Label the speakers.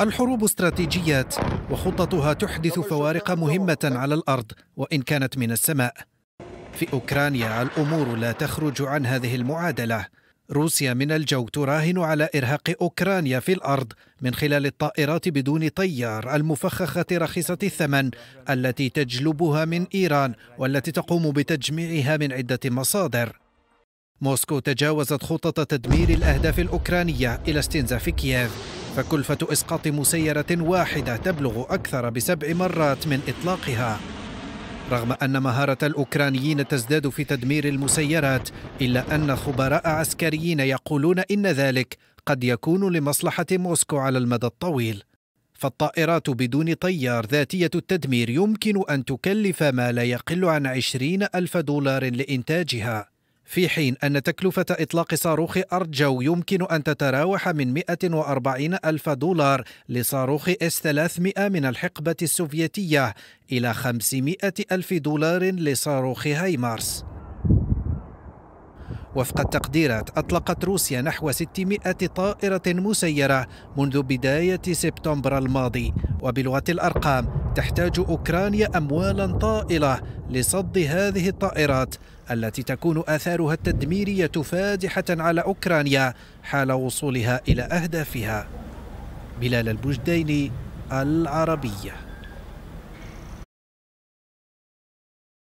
Speaker 1: الحروب استراتيجيات وخططها تحدث فوارق مهمة على الأرض وإن كانت من السماء في أوكرانيا الأمور لا تخرج عن هذه المعادلة روسيا من الجو تراهن على إرهاق أوكرانيا في الأرض من خلال الطائرات بدون طيار المفخخة رخيصة الثمن التي تجلبها من إيران والتي تقوم بتجميعها من عدة مصادر موسكو تجاوزت خطط تدمير الأهداف الأوكرانية إلى استنزاف كييف فكلفة إسقاط مسيرة واحدة تبلغ أكثر بسبع مرات من إطلاقها رغم أن مهارة الأوكرانيين تزداد في تدمير المسيرات إلا أن خبراء عسكريين يقولون إن ذلك قد يكون لمصلحة موسكو على المدى الطويل فالطائرات بدون طيار ذاتية التدمير يمكن أن تكلف ما لا يقل عن 20 ألف دولار لإنتاجها في حين أن تكلفة إطلاق صاروخ أرجو يمكن أن تتراوح من 140 ألف دولار لصاروخ إس 300 من الحقبة السوفيتية إلى 500 ألف دولار لصاروخ هايمارس وفق التقديرات أطلقت روسيا نحو 600 طائرة مسيرة منذ بداية سبتمبر الماضي وبلغة الأرقام تحتاج أوكرانيا أموالا طائلة لصد هذه الطائرات التي تكون آثارها التدميرية فادحة على أوكرانيا حال وصولها إلى أهدافها بلال البجديني العربيه